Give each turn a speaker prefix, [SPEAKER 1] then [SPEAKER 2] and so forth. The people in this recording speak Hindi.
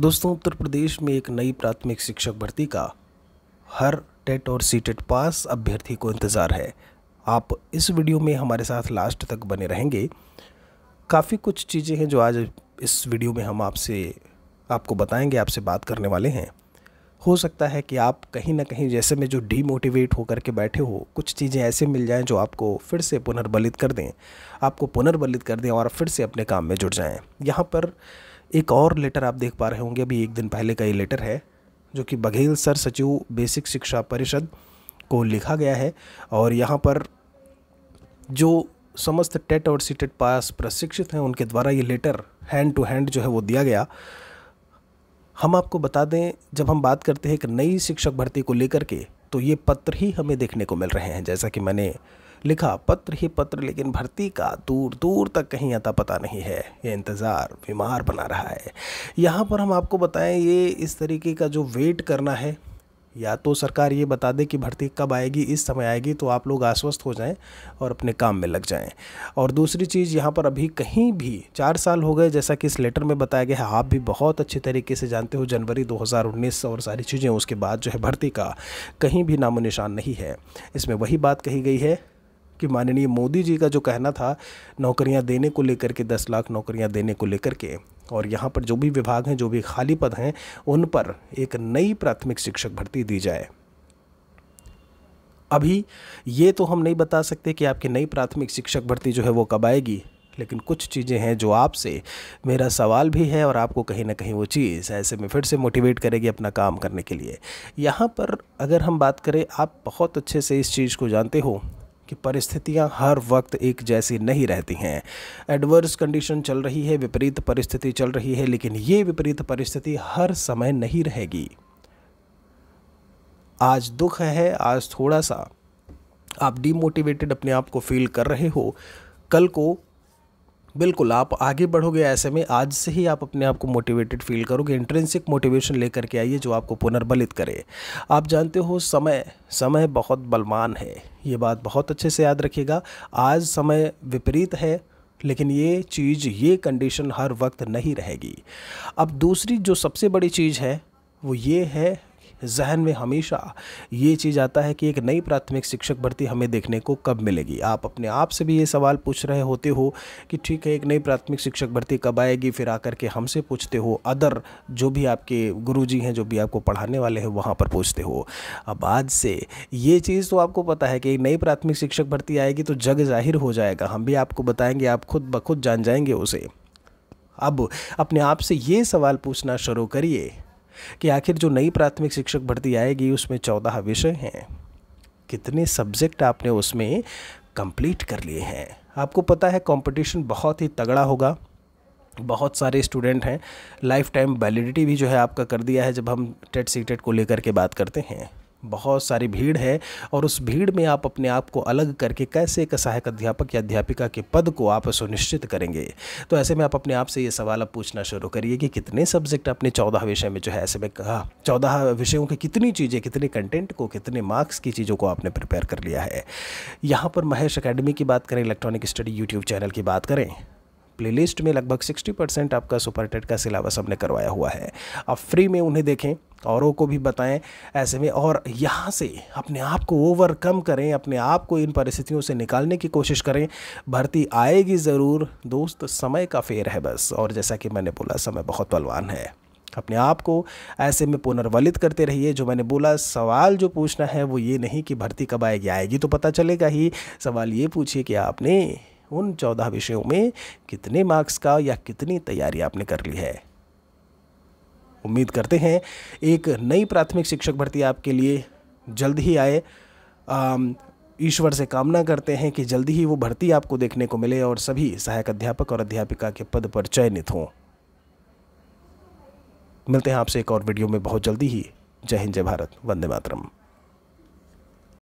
[SPEAKER 1] दोस्तों उत्तर प्रदेश में एक नई प्राथमिक शिक्षक भर्ती का हर टेट और सी टेट पास अभ्यर्थी को इंतज़ार है आप इस वीडियो में हमारे साथ लास्ट तक बने रहेंगे काफ़ी कुछ चीज़ें हैं जो आज इस वीडियो में हम आपसे आपको बताएंगे आपसे बात करने वाले हैं हो सकता है कि आप कहीं ना कहीं जैसे में जो डीमोटिवेट होकर के बैठे हो कुछ चीज़ें ऐसे मिल जाएं जो आपको फिर से पुनर्बलित कर दें आपको पुनर्बलित कर दें और फिर से अपने काम में जुड़ जाएं यहाँ पर एक और लेटर आप देख पा रहे होंगे अभी एक दिन पहले का ये लेटर है जो कि बघेल सर सचिव बेसिक शिक्षा परिषद को लिखा गया है और यहाँ पर जो समस्त टेट और सी टेट पास प्रशिक्षित हैं उनके द्वारा ये लेटर हैंड टू हैंड जो है वो दिया गया हम आपको बता दें जब हम बात करते हैं एक नई शिक्षक भर्ती को लेकर के तो ये पत्र ही हमें देखने को मिल रहे हैं जैसा कि मैंने लिखा पत्र ही पत्र लेकिन भर्ती का दूर दूर तक कहीं आता पता नहीं है ये इंतज़ार बीमार बना रहा है यहाँ पर हम आपको बताएं ये इस तरीके का जो वेट करना है या तो सरकार ये बता दे कि भर्ती कब आएगी इस समय आएगी तो आप लोग आश्वस्त हो जाएं और अपने काम में लग जाएं और दूसरी चीज़ यहाँ पर अभी कहीं भी चार साल हो गए जैसा कि इस लेटर में बताया गया है आप भी बहुत अच्छे तरीके से जानते हो जनवरी 2019 और सारी चीज़ें उसके बाद जो है भर्ती का कहीं भी नामो निशान नहीं है इसमें वही बात कही गई है कि माननीय मोदी जी का जो कहना था नौकरियां देने को लेकर के दस लाख नौकरियां देने को लेकर के और यहाँ पर जो भी विभाग हैं जो भी खाली पद हैं उन पर एक नई प्राथमिक शिक्षक भर्ती दी जाए अभी ये तो हम नहीं बता सकते कि आपकी नई प्राथमिक शिक्षक भर्ती जो है वो कब आएगी लेकिन कुछ चीज़ें हैं जो आपसे मेरा सवाल भी है और आपको कहीं ना कहीं वो चीज़ ऐसे में फिर से मोटिवेट करेगी अपना काम करने के लिए यहाँ पर अगर हम बात करें आप बहुत अच्छे से इस चीज़ को जानते हो कि परिस्थितियां हर वक्त एक जैसी नहीं रहती हैं एडवर्स कंडीशन चल रही है विपरीत परिस्थिति चल रही है लेकिन ये विपरीत परिस्थिति हर समय नहीं रहेगी आज दुख है आज थोड़ा सा आप डीमोटिवेटेड अपने आप को फील कर रहे हो कल को बिल्कुल आप आगे बढ़ोगे ऐसे में आज से ही आप अपने आप को मोटिवेटेड फील करोगे इंट्रेंसिक मोटिवेशन लेकर के आइए जो आपको पुनर्बलित करे आप जानते हो समय समय बहुत बलवान है ये बात बहुत अच्छे से याद रखिएगा आज समय विपरीत है लेकिन ये चीज़ ये कंडीशन हर वक्त नहीं रहेगी अब दूसरी जो सबसे बड़ी चीज़ है वो ये है जहन में हमेशा ये चीज़ आता है कि एक नई प्राथमिक शिक्षक भर्ती हमें देखने को कब मिलेगी आप अपने आप से भी ये सवाल पूछ रहे होते हो कि ठीक है एक नई प्राथमिक शिक्षक भर्ती कब आएगी फिर आकर के हमसे पूछते हो अदर जो भी आपके गुरु जी हैं जो भी आपको पढ़ाने वाले हैं वहाँ पर पूछते हो अब आज से ये चीज़ तो आपको पता है कि एक नई प्राथमिक शिक्षक भर्ती आएगी तो जग जाहिर हो जाएगा हम भी आपको बताएंगे आप खुद ब खुद जान जाएंगे उसे अब अपने आप से ये सवाल पूछना शुरू करिए कि आखिर जो नई प्राथमिक शिक्षक भर्ती आएगी उसमें चौदह विषय हैं कितने सब्जेक्ट आपने उसमें कंप्लीट कर लिए हैं आपको पता है कंपटीशन बहुत ही तगड़ा होगा बहुत सारे स्टूडेंट हैं लाइफ टाइम वैलिडिटी भी जो है आपका कर दिया है जब हम टेट सी टेट को लेकर के बात करते हैं बहुत सारी भीड़ है और उस भीड़ में आप अपने आप को अलग करके कैसे एक सहायक अध्यापक या अध्यापिका के पद को आप सुनिश्चित करेंगे तो ऐसे में आप अपने आप से ये सवाल अब पूछना शुरू करिए कि कितने सब्जेक्ट आपने चौदह विषय में जो है ऐसे में कहा चौदह विषयों की कितनी चीज़ें कितने कंटेंट को कितने मार्क्स की चीज़ों को आपने प्रिपेयर कर लिया है यहाँ पर महेश अकेडमी की बात करें इलेक्ट्रॉनिक स्टडी यूट्यूब चैनल की बात करें प्लेलिस्ट में लगभग 60 परसेंट आपका सुपरटेट का सिलेबस हमने करवाया हुआ है आप फ्री में उन्हें देखें औरों को भी बताएं ऐसे में और यहाँ से अपने आप को ओवरकम करें अपने आप को इन परिस्थितियों से निकालने की कोशिश करें भर्ती आएगी ज़रूर दोस्त समय का फेर है बस और जैसा कि मैंने बोला समय बहुत बलवान है अपने आप को ऐसे में पुनर्वलित करते रहिए जो मैंने बोला सवाल जो पूछना है वो ये नहीं कि भर्ती कब आएगी आएगी तो पता चलेगा ही सवाल ये पूछिए कि आपने उन चौदह विषयों में कितने मार्क्स का या कितनी तैयारी आपने कर ली है उम्मीद करते हैं एक नई प्राथमिक शिक्षक भर्ती आपके लिए जल्द ही आए ईश्वर से कामना करते हैं कि जल्दी ही वो भर्ती आपको देखने को मिले और सभी सहायक अध्यापक और अध्यापिका के पद पर चयनित हों मिलते हैं आपसे एक और वीडियो में बहुत जल्दी ही जय हिंद जय भारत वंदे मातरम